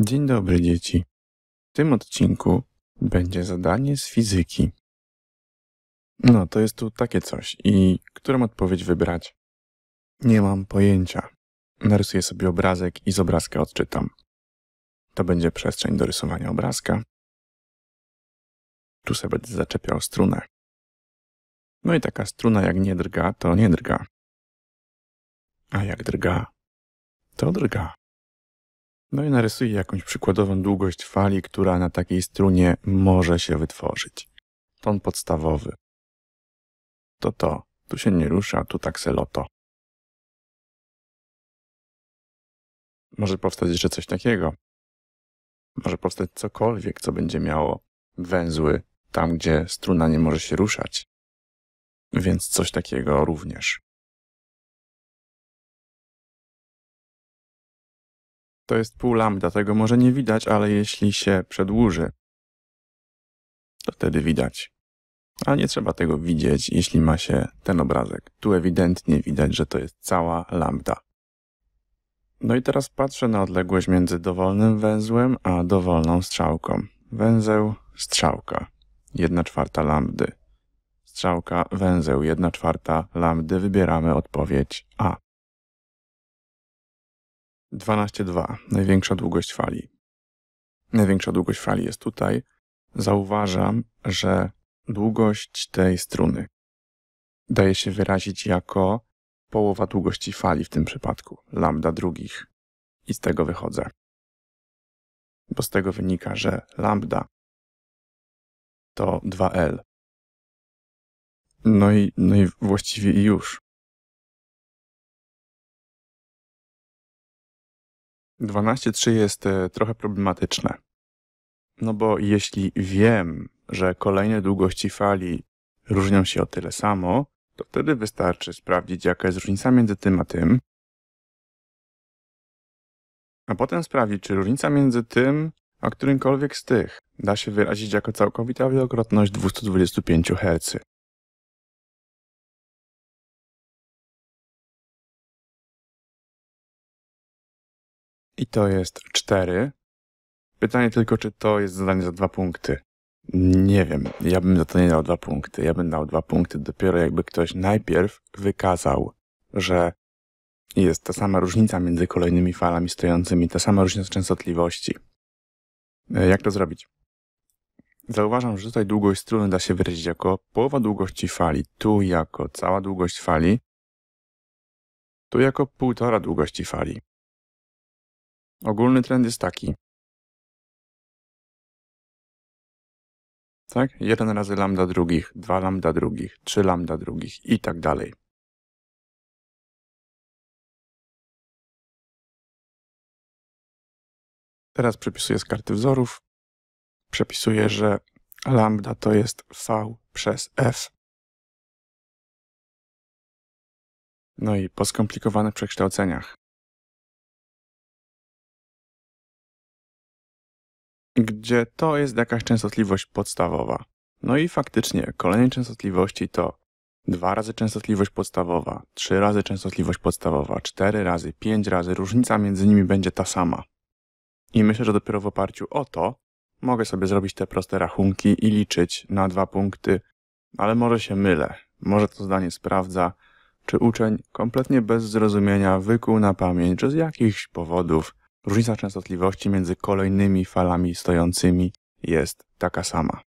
Dzień dobry, dzieci. W tym odcinku będzie zadanie z fizyki. No, to jest tu takie coś i którą odpowiedź wybrać? Nie mam pojęcia. Narysuję sobie obrazek i z obrazka odczytam. To będzie przestrzeń do rysowania obrazka. Tu sobie będę zaczepiał strunę. No i taka struna jak nie drga, to nie drga. A jak drga, to drga. No i narysuję jakąś przykładową długość fali, która na takiej strunie może się wytworzyć. Ton podstawowy. To to. Tu się nie rusza, tu takseloto. Może powstać jeszcze coś takiego. Może powstać cokolwiek, co będzie miało węzły tam, gdzie struna nie może się ruszać. Więc coś takiego również. to jest pół lambda, tego może nie widać, ale jeśli się przedłuży, to wtedy widać. A nie trzeba tego widzieć, jeśli ma się ten obrazek. Tu ewidentnie widać, że to jest cała lambda. No i teraz patrzę na odległość między dowolnym węzłem a dowolną strzałką. Węzeł, strzałka, 1 czwarta lambdy. Strzałka, węzeł, 1 czwarta lambdy, wybieramy odpowiedź A. 12.2. Największa długość fali. Największa długość fali jest tutaj. Zauważam, że długość tej struny daje się wyrazić jako połowa długości fali w tym przypadku, lambda drugich. I z tego wychodzę. Bo z tego wynika, że lambda to 2L. No i, no i właściwie już. 12.3 jest e, trochę problematyczne. No bo jeśli wiem, że kolejne długości fali różnią się o tyle samo, to wtedy wystarczy sprawdzić, jaka jest różnica między tym a tym, a potem sprawdzić, czy różnica między tym a którymkolwiek z tych da się wyrazić jako całkowita wielokrotność 225 Hz. I to jest 4. Pytanie tylko, czy to jest zadanie za dwa punkty. Nie wiem, ja bym za to nie dał dwa punkty. Ja bym dał dwa punkty dopiero jakby ktoś najpierw wykazał, że jest ta sama różnica między kolejnymi falami stojącymi, ta sama różnica częstotliwości. E, jak to zrobić? Zauważam, że tutaj długość struny da się wyrazić jako połowa długości fali, tu jako cała długość fali, tu jako półtora długości fali. Ogólny trend jest taki. Tak? Jeden razy lambda drugich, dwa lambda drugich, trzy lambda drugich i tak dalej. Teraz przepisuję z karty wzorów. Przepisuję, że lambda to jest V przez F. No i po skomplikowanych przekształceniach gdzie to jest jakaś częstotliwość podstawowa. No i faktycznie kolejne częstotliwości to dwa razy częstotliwość podstawowa, trzy razy częstotliwość podstawowa, cztery razy, pięć razy, różnica między nimi będzie ta sama. I myślę, że dopiero w oparciu o to mogę sobie zrobić te proste rachunki i liczyć na dwa punkty, ale może się mylę, może to zdanie sprawdza, czy uczeń kompletnie bez zrozumienia wykuł na pamięć, czy z jakichś powodów Różnica częstotliwości między kolejnymi falami stojącymi jest taka sama.